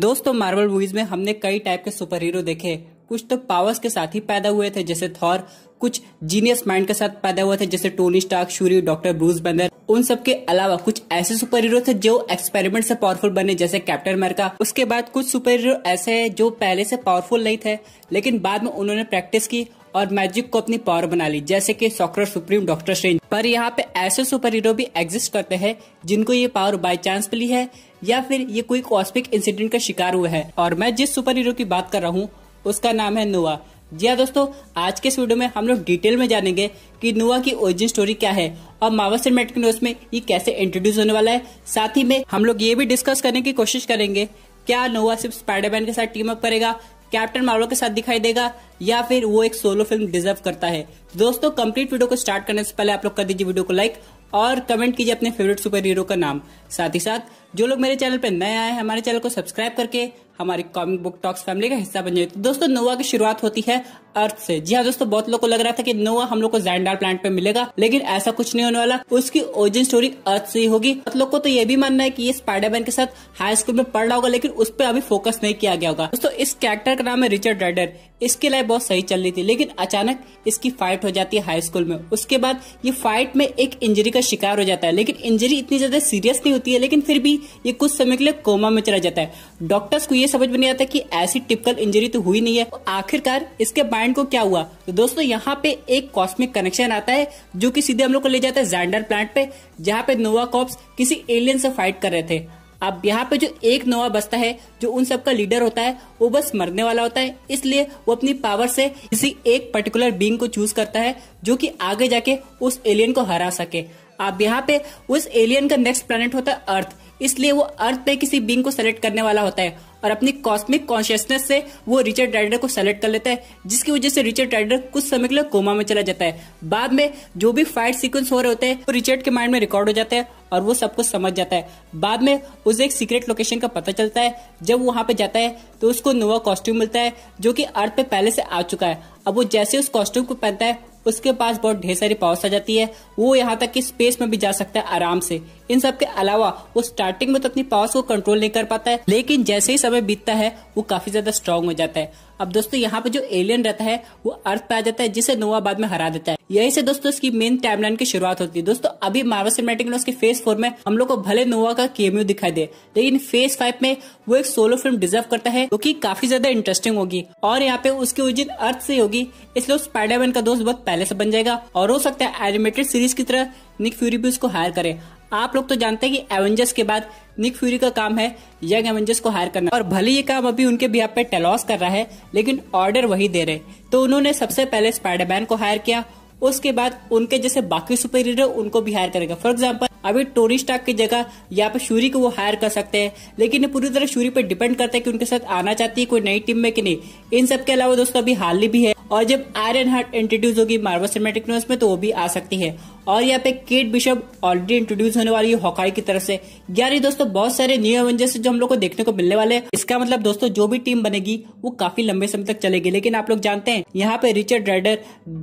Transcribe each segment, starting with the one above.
दोस्तों Marvel movies में हमने कई टाइप के सुपर हीरो देखे कुछ तो पावर्स के साथ ही पैदा हुए थे जैसे थॉर कुछ जीनियस माइंड के साथ पैदा हुए थे जैसे Tony Stark Shuri doctor Bruce Banner उन सब के अलावा कुछ ऐसे सुपर हीरो थे जो एक्सपेरिमेंट से पावरफुल बने जैसे कैप्टन अमेरिका उसके बाद कुछ सुपर हीरो ऐसे हैं जो पहले से पावरफुल नहीं थे लेकिन बाद में उन्होंने प्रैक्टिस की और मैजिक को अपनी पावर बना ली जैसे कि सॉकर सुप्रीम डॉक्टर स्ट्रेंज पर यहाँ पे ऐसे सुपर हीरो भी एग्जिस्ट करते हैं जिनको ये पावर बाय चांस मिली है या फिर ये कोई कॉस्मिक इंसिडेंट का शिकार हुआ है और मैं जिस सुपर हीरो की बात कर रहा हूँ उसका नाम है नोवा जी हाँ दोस्तों आज के इस वीडियो में हम लोग डिटेल में जानेंगे कि नोवा की ओरिजिन स्टोरी क्या है और मावा सिनेमेटिक न्यूज में ये कैसे इंट्रोड्यूस होने वाला है साथ ही में हम लोग ये भी डिस्कस करने की कोशिश करेंगे क्या नोवा सिर्फ स्पाइडरमैन के साथ टीम अप करेगा कैप्टन मार्वल के साथ दिखाई देगा या फिर वो एक सोलो फिल्म डिजर्व करता है दोस्तों कंप्लीट वीडियो को स्टार्ट करने से पहले आप लोग कर दीजिए वीडियो को लाइक और कमेंट कीजिए अपने फेवरेट सुपर हीरो का नाम साथ ही साथ जो लोग मेरे चैनल पर नए आए हैं हमारे चैनल को सब्सक्राइब करके हमारी कॉमिक बुक टॉक्स फैमिली का हिस्सा बन जाए तो दोस्तों नोवा की शुरुआत होती है अर्थ से जी हाँ दोस्तों बहुत लोग को लग रहा था कि नोवा हम लोग को जैंडार प्लांट पे मिलेगा लेकिन ऐसा कुछ नहीं होने वाला उसकी ओरिजिन स्टोरी अर्थ से ही होगी बहुत लोग को तो ये भी मानना है की ये स्पाइडरमैन के साथ हाई स्कूल में पढ़ रहा होगा लेकिन उस पर अभी फोकस नहीं किया गया होगा दोस्तों इस कैरेक्टर का नाम है रिचर्ड रेडर इसकी लाइफ बहुत सही चल रही थी लेकिन अचानक इसकी फाइट हो जाती है हाई स्कूल में उसके बाद ये फाइट में एक इंजरी का शिकार हो जाता है लेकिन इंजरी इतनी ज्यादा सीरियस नहीं होती है लेकिन फिर भी ये कुछ समय के लिए कोमा में चला जाता है डॉक्टर्स को ये समझ में नहीं आता कि ऐसी टिपिकल इंजरी तो हुई नहीं है तो आखिरकार इसके माइंड को क्या हुआ तो दोस्तों यहाँ पे एक कॉस्मिक कनेक्शन आता है जो की सीधे हम लोग को ले जाता है जैंडर प्लांट पे जहाँ पे नोवा कॉप्स किसी एलियन से फाइट कर रहे थे अब यहाँ पे जो एक नोवा बसता है जो उन सबका लीडर होता है वो बस मरने वाला होता है इसलिए वो अपनी पावर से किसी एक पर्टिकुलर बींग को चूज करता है जो कि आगे जाके उस एलियन को हरा सके अब यहाँ पे उस एलियन का नेक्स्ट प्लानट होता है अर्थ इसलिए वो अर्थ पे किसी बींग को सेलेक्ट करने वाला होता है और अपनी कॉस्मिक कॉन्शियसनेस से वो रिचर्ड राइडर को सेलेक्ट कर लेता है जिसकी वजह से रिचर्ड राइडर कुछ समय के लिए कोमा में चला जाता है बाद में जो भी फाइट सीक्वेंस हो रहे होते हैं वो रिचर्ड के माइंड में रिकॉर्ड हो जाता है और वो सब कुछ समझ जाता है बाद में उसे एक सीक्रेट लोकेशन का पता चलता है जब वो वहां पे जाता है तो उसको नोवा कॉस्ट्यूम मिलता है जो कि अर्थ पे पहले से आ चुका है अब वो जैसे उस कॉस्ट्यूम को पहनता है उसके पास बहुत ढेर सारी पावर्स आ जाती है वो यहाँ तक कि स्पेस में भी जा सकता है आराम से इन सब के अलावा वो स्टार्टिंग में तो अपनी पावर्स को कंट्रोल नहीं कर पाता है लेकिन जैसे ही समय बीतता है वो काफी ज्यादा स्ट्रांग हो जाता है अब दोस्तों यहाँ पे जो एलियन रहता है वो अर्थ पे आ जाता है जिसे नोवा बाद में हरा देता है यही से दोस्तों इसकी मेन टाइमलाइन की शुरुआत होती है दोस्तों अभी मार्वल सिनेमैटिक में उसके फेस फोर में हम लोग को भले नोवा का केमियो दिखाई दे लेकिन फेस फाइव में वो एक सोलो फिल्म डिजर्व करता है जो की काफी ज्यादा इंटरेस्टिंग होगी और यहाँ पे उसकी ओरिजिन अर्थ से होगी इसलिए स्पाइडरमैन का दोस्त बहुत पहले से बन जाएगा और हो सकता है एनिमेटेड सीरीज की तरह निक फ्यूरी भी उसको हायर करे आप लोग तो जानते हैं कि एवेंजर्स के बाद निक फ्यूरी का काम है यंग एवेंजर्स को हायर करना और भले ये काम अभी उनके भी पे टेलॉस कर रहा है लेकिन ऑर्डर वही दे रहे तो उन्होंने सबसे पहले स्पाइडरमैन को हायर किया उसके बाद उनके जैसे बाकी सुपर हीरो उनको भी हायर करेगा फॉर एग्जाम्पल अभी टोनी स्टाक की जगह यहाँ पे शूरी को वो हायर कर सकते हैं लेकिन ये पूरी तरह शूरी पे डिपेंड करता है कि उनके साथ आना चाहती है कोई नई टीम में कि नहीं इन सब के अलावा दोस्तों अभी हाल ही भी है और जब आयरन हार्ट इंट्रोड्यूस होगी मार्वल सिनेमेटिक यूनिवर्स में तो वो भी आ सकती है और यहाँ पे केट बिशप ऑलरेडी इंट्रोड्यूस होने वाली है हॉकाई की तरफ से यार ये दोस्तों बहुत सारे न्यू एवेंजर्स जो हम लोग को देखने को मिलने वाले हैं इसका मतलब दोस्तों जो भी टीम बनेगी वो काफी लंबे समय तक चलेगी लेकिन आप लोग जानते हैं यहाँ पे Richard Rider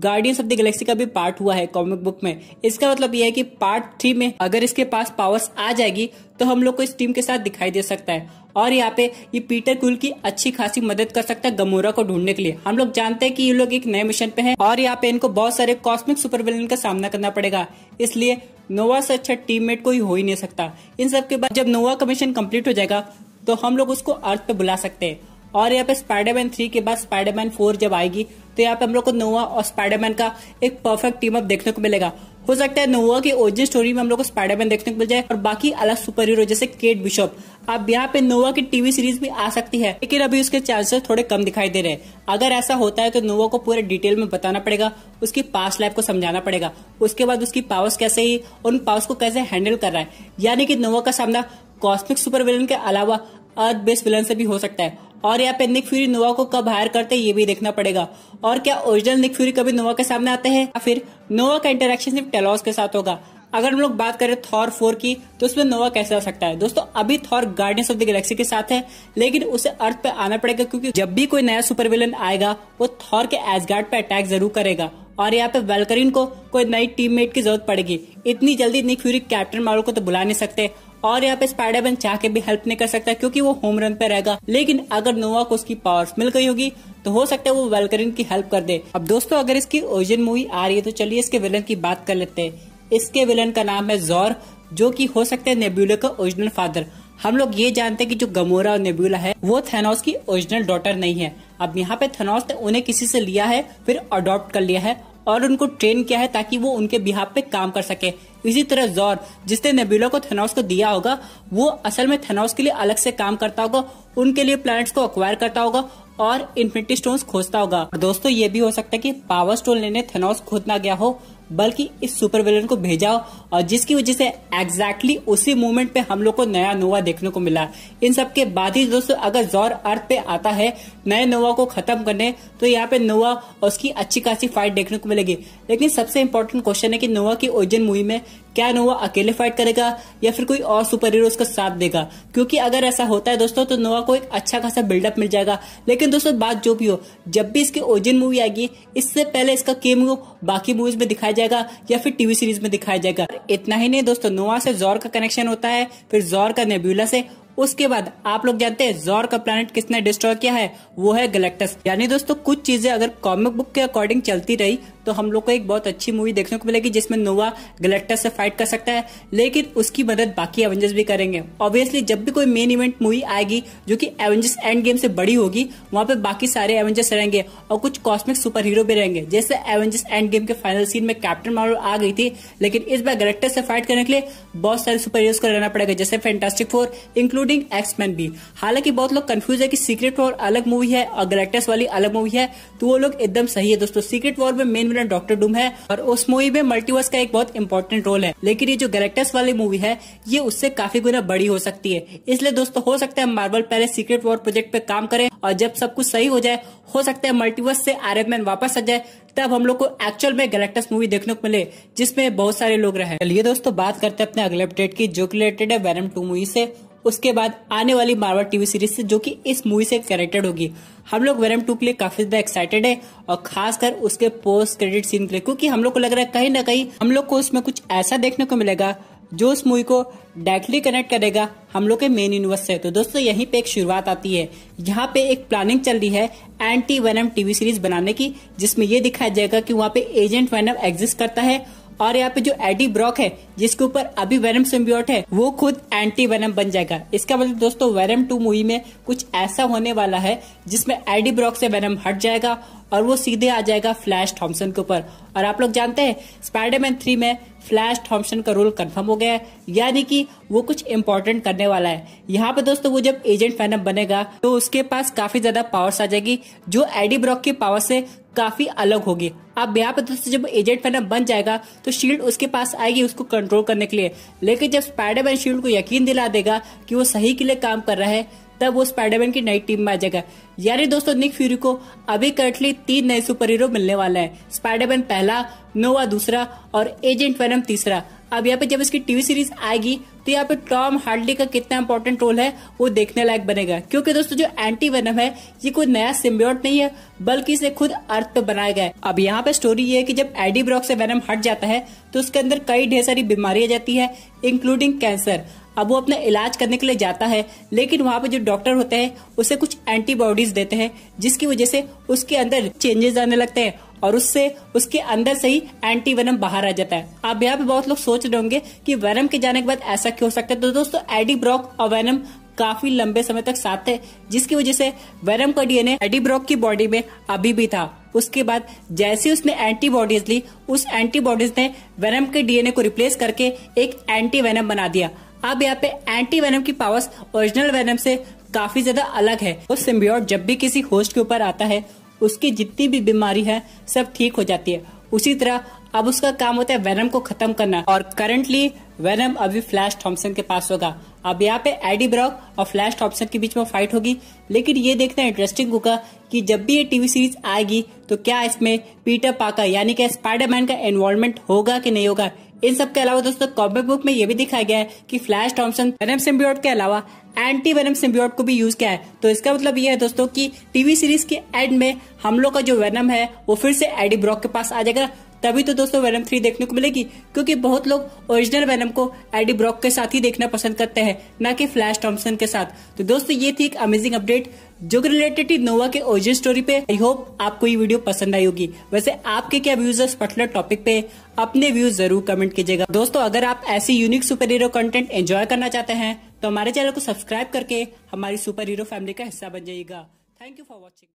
Guardians of the Galaxy का भी पार्ट हुआ है कॉमिक बुक में इसका मतलब यह है की पार्ट थ्री में अगर इसके पास पावर्स आ जाएगी तो हम लोग को इस टीम के साथ दिखाई दे सकता है और यहाँ पे ये पीटर कुल की अच्छी खासी मदद कर सकता है गमोरा को ढूंढने के लिए हम लोग जानते हैं कि ये लोग एक नए मिशन पे हैं और यहाँ पे इनको बहुत सारे कॉस्मिक सुपर विलन का सामना करना पड़ेगा इसलिए नोवा से अच्छा टीममेट कोई हो ही नहीं सकता इन सब के बाद जब नोवा का मिशन कम्प्लीट हो जाएगा तो हम लोग उसको अर्थ पे बुला सकते हैं और यहाँ पे स्पाइडरमैन थ्री के बाद स्पाइडरमैन फोर जब आएगी तो यहाँ पे हम लोग को नोवा और स्पाइडरमैन का एक परफेक्ट टीम अप देखने को मिलेगा हो सकता है नोवा की ओरिजिन स्टोरी में हम लोग को स्पाइडरमैन देखने को मिल जाए और बाकी अलग सुपर हीरो जैसे केट बिशप अब यहाँ पे नोवा की टीवी सीरीज भी आ सकती है लेकिन अभी उसके चांसेस थोड़े कम दिखाई दे रहे हैं अगर ऐसा होता है तो नोवा को पूरे डिटेल में बताना पड़ेगा उसकी पास लाइफ को समझाना पड़ेगा उसके बाद उसकी पावर्स कैसे ही उन पावर्स को कैसे हैंडल कर रहा है यानी कि नोवा का सामना कॉस्मिक सुपर विलन के अलावा अर्थ बेस्ड विलन से भी हो सकता है और यहाँ पे निक फ्यूरी नोवा को कब हायर करते हैं ये भी देखना पड़ेगा और क्या ओरिजिनल निक फ्यूरी कभी नोवा के सामने आते हैं या फिर नोवा का इंटरेक्शन सिर्फ टेलॉस के साथ होगा अगर हम लोग बात करें थॉर फोर की तो उसमें नोवा कैसे आ सकता है दोस्तों अभी Thor Guardians of the Galaxy के साथ है लेकिन उसे अर्थ पे आना पड़ेगा क्योंकि जब भी कोई नया सुपर विलन आएगा वो थॉर के गार्ड पे अटैक जरूर करेगा और यहाँ पे वेलकरिन को कोई नई टीममेट की जरूरत पड़ेगी इतनी जल्दी नहीं फ्यूरी कैप्टन मार्वल को तो बुला नहीं सकते और यहाँ पे स्पाइडरमैन चाह के भी हेल्प नहीं कर सकता क्योंकि वो होम रन पे रहेगा लेकिन अगर नोवा को उसकी पावर्स मिल गई होगी तो हो सकता है वो वेलकरिन की हेल्प कर दे अब दोस्तों अगर इसकी ओरिजिन मूवी आ रही है तो चलिए इसके विलन की बात कर लेते हैं इसके विलन का नाम है जोर जो कि हो सकते है नेब्यूला का ओरिजिनल फादर हम लोग ये जानते हैं कि जो गमोरा और नेब्यूला है वो थेनोस की ओरिजिनल डॉटर नहीं है अब यहाँ पे थेनोस ने उन्हें किसी से लिया है फिर अडोप्ट कर लिया है और उनको ट्रेन किया है ताकि वो उनके बिहार पे काम कर सके इसी तरह जोर जिसने नेब्यूला को थेनोस को दिया होगा वो असल में थेनोस के लिए अलग से काम करता होगा उनके लिए प्लैनेट्स को अक्वायर करता होगा और इन्फिनिटी स्टोन खोजता होगा दोस्तों ये भी हो सकता है कि पावर स्टोन लेने थेनोस खोदना गया हो बल्कि इस सुपर विलन को भेजा और जिसकी वजह से एग्जैक्टली उसी मूवमेंट पे हम लोग को नया नोवा देखने को मिला इन सब के बाद ही दोस्तों अगर जोर अर्थ पे आता है नए नोवा को खत्म करने तो यहाँ पे नोवा और उसकी अच्छी खासी फाइट देखने को मिलेगी लेकिन सबसे इम्पोर्टेंट क्वेश्चन है कि नोवा की ओरिजिन मूवी में क्या नोवा अकेले फाइट करेगा या फिर कोई और सुपर हीरो उसका साथ देगा क्योंकि अगर ऐसा होता है दोस्तों तो नोवा को एक अच्छा खासा बिल्डअप मिल जाएगा लेकिन दोस्तों बात जो भी हो जब भी इसकी ओरिजिन मूवी आएगी इससे पहले इसका केमियो बाकी मूवीज में दिखाया जाएगा या फिर टीवी सीरीज में दिखाया जाएगा इतना ही नहीं दोस्तों नोवा से जोर का कनेक्शन होता है फिर जोर का नेब्यूला से उसके बाद आप लोग जानते हैं जोर का प्लानट किसने डिस्ट्रॉय किया है वो है गलेक्टस यानी दोस्तों कुछ चीजें अगर कॉमिक बुक के अकॉर्डिंग चलती रही तो हम लोग को एक बहुत अच्छी मूवी देखने को मिलेगी जिसमें नोवा गलेक्टर से फाइट कर सकता है लेकिन उसकी मदद बाकी एवेंजर्स भी करेंगे ऑब्वियसली जब भी कोई मेन इवेंट मूवी आएगी जो कि एवेंजर्स एंड गेम से बड़ी होगी वहां पर बाकी सारे एवेंजर्स रहेंगे और कुछ कॉस्मिक सुपर हीरो भी रहेंगे जैसे एवेंजर्स एंड गेम के फाइनल सीन में कैप्टन मारो आ गई थी लेकिन इस बार गलेक्टर से फाइट करने के लिए बहुत सारे सुपर हीरोज को रहना पड़ेगा जैसे फैंटास्टिक फोर इंक्लूडिंग एक्समैन भी हालांकि बहुत लोग कंफ्यूज है कि सीक्रेट वॉर अलग मूवी है और गलेक्टर्स वाली अलग मूवी है तो वो लोग एकदम सही है दोस्तों सीक्रेट वॉर में मेन में डॉक्टर डूम है और उस मूवी में मल्टीवर्स का एक बहुत इंपॉर्टेंट रोल है लेकिन ये जो गैलेक्टस वाली मूवी है ये उससे काफी गुना बड़ी हो सकती है इसलिए दोस्तों हो सकता है मार्बल पहले सीक्रेट वॉर प्रोजेक्ट पे काम करे और जब सब कुछ सही हो जाए हो सकता है मल्टीवर्स से आयरन मैन वापस आ जाए तब हम लोग को एक्चुअल में गैलेक्टस मूवी देखने को मिले जिसमें बहुत सारे लोग रहे चलिए दोस्तों बात करते हैं अपने अगले अपडेट की जो रिलेटेड है वैनम टू मूवी से उसके बाद आने वाली मार्वल टीवी सीरीज से जो कि इस मूवी से कनेक्टेड होगी हम लोग वेरम टू के लिए काफी ज्यादा एक्साइटेड है और खासकर उसके पोस्ट क्रेडिट सीन के लिए क्योंकि हम लोग को लग रहा है कहीं ना कहीं हम लोग को उसमें कुछ ऐसा देखने को मिलेगा जो उस मूवी को डायरेक्टली कनेक्ट करेगा हम लोग के मेन यूनिवर्स से तो दोस्तों यहीं पे एक शुरुआत आती है यहाँ पे एक प्लानिंग चल रही है एंटी वेनम टीवी सीरीज बनाने की जिसमें ये दिखाया जाएगा कि वहाँ पे एजेंट वेनम एग्जिस्ट करता है और यहाँ पे जो एडी ब्रॉक है जिसके ऊपर अभी वेरम सिम्बियोट है वो खुद एंटी वेरम बन जाएगा इसका मतलब दोस्तों वेरम टू मूवी में कुछ ऐसा होने वाला है जिसमें एडी ब्रॉक से वेरम हट जाएगा और वो सीधे आ जाएगा फ्लैश थॉम्सन के ऊपर और आप लोग जानते हैं स्पाइडरमैन थ्री में फ्लैश थॉम्सन का रोल कंफर्म हो गया है यानी कि वो कुछ इम्पोर्टेंट करने वाला है यहाँ पे दोस्तों वो जब एजेंट फैनम बनेगा तो उसके पास काफी ज्यादा पावर्स आ जाएगी जो एडी ब्रॉक की पावर से काफी अलग होगी अब यहाँ पर दोस्तों जब एजेंट फैनम बन जाएगा तो शील्ड उसके पास आएगी उसको कंट्रोल करने के लिए लेकिन जब स्पाइडरमैन शील्ड को यकीन दिला देगा कि वो सही के लिए काम कर रहा है तब वो स्पाइडरमैन की नई टीम में आ जाएगा यानी दोस्तों निक फ्यूरी को अभी करंटली तीन नए सुपर हीरो मिलने वाला हैं स्पाइडरमैन पहला नोवा दूसरा और एजेंट वैनम तीसरा अब यहाँ पे जब इसकी टीवी सीरीज आएगी तो यहाँ पे टॉम हार्डली का कितना इम्पोर्टेंट रोल है वो देखने लायक बनेगा क्योंकि दोस्तों जो एंटी वेनम है ये कोई नया सिम्बियोट नहीं है बल्कि इसे खुद अर्थ पे बनाया गया है अब यहाँ पे स्टोरी ये है कि जब एडी ब्रॉक से वेनम हट जाता है तो उसके अंदर कई ढेर सारी बीमारियां जाती है इंक्लूडिंग कैंसर अब वो अपना इलाज करने के लिए जाता है लेकिन वहाँ पे जो डॉक्टर होते हैं उसे कुछ एंटीबॉडीज देते हैं जिसकी वजह से उसके अंदर चेंजेस आने लगते हैं और उससे उसके अंदर से ही एंटी वेनम बाहर आ जाता है अब यहाँ पे बहुत लोग सोच रहे होंगे कि वेनम के जाने के बाद ऐसा क्यों हो सकता है तो दोस्तों एडी ब्रॉक और वेनम काफी लंबे समय तक साथ थे जिसकी वजह से वेनम का डीएनए एडी ब्रॉक की बॉडी में अभी भी था उसके बाद जैसे उसने एंटीबॉडीज ली उस एंटीबॉडीज ने वेनम के डीएनए को रिप्लेस करके एक एंटी वेनम बना दिया अब यहाँ पे एंटी वेनम की पावर्स ओरिजिनल वेनम से काफी ज्यादा अलग है वो सिम्बियोट जब भी किसी होस्ट के ऊपर आता है उसकी जितनी भी बीमारी है सब ठीक हो जाती है उसी तरह अब उसका काम होता है वेनम को खत्म करना और करंटली वेनम अभी फ्लैश थॉम्सन के पास होगा अब यहाँ पे एडी ब्रॉक और फ्लैश थॉम्सन के बीच में फाइट होगी लेकिन ये देखना इंटरेस्टिंग होगा कि जब भी ये टीवी सीरीज आएगी तो क्या इसमें पीटर पाकर यानी कि स्पाइडरमैन का इन्वॉल्वमेंट होगा कि नहीं होगा इन सब के अलावा दोस्तों कॉमिक बुक में ये भी दिखाया गया है कि फ्लैश थॉम्सन वेनम सिम्बियोट के अलावा एंटी वेनम सिम्बियोट को भी यूज किया है तो इसका मतलब ये है दोस्तों कि टीवी सीरीज के एंड में हम लोग का जो वेनम है वो फिर से एडी ब्रॉक के पास आ जाएगा तभी तो दोस्तों वैनम थ्री देखने को मिलेगी क्योंकि बहुत लोग ओरिजिनल वैनम को एडी ब्रॉक के साथ ही देखना पसंद करते हैं ना कि फ्लैश थॉम्सन के साथ तो दोस्तों ये थी एक अमेजिंग अपडेट जो रिलेटेड थी नोवा के ओरिजिन स्टोरी पे आई होप आपको ये वीडियो पसंद आई होगी वैसे आपके क्या व्यूज है पर्टिकुलर टॉपिक पे अपने व्यूज जरूर कमेंट कीजिएगा दोस्तों अगर आप ऐसी unique super hero content enjoy करना चाहते हैं तो हमारे चैनल को सब्सक्राइब करके हमारी सुपर हीरो फैमिली का हिस्सा बन जाइएगा थैंक यू फॉर वॉचिंग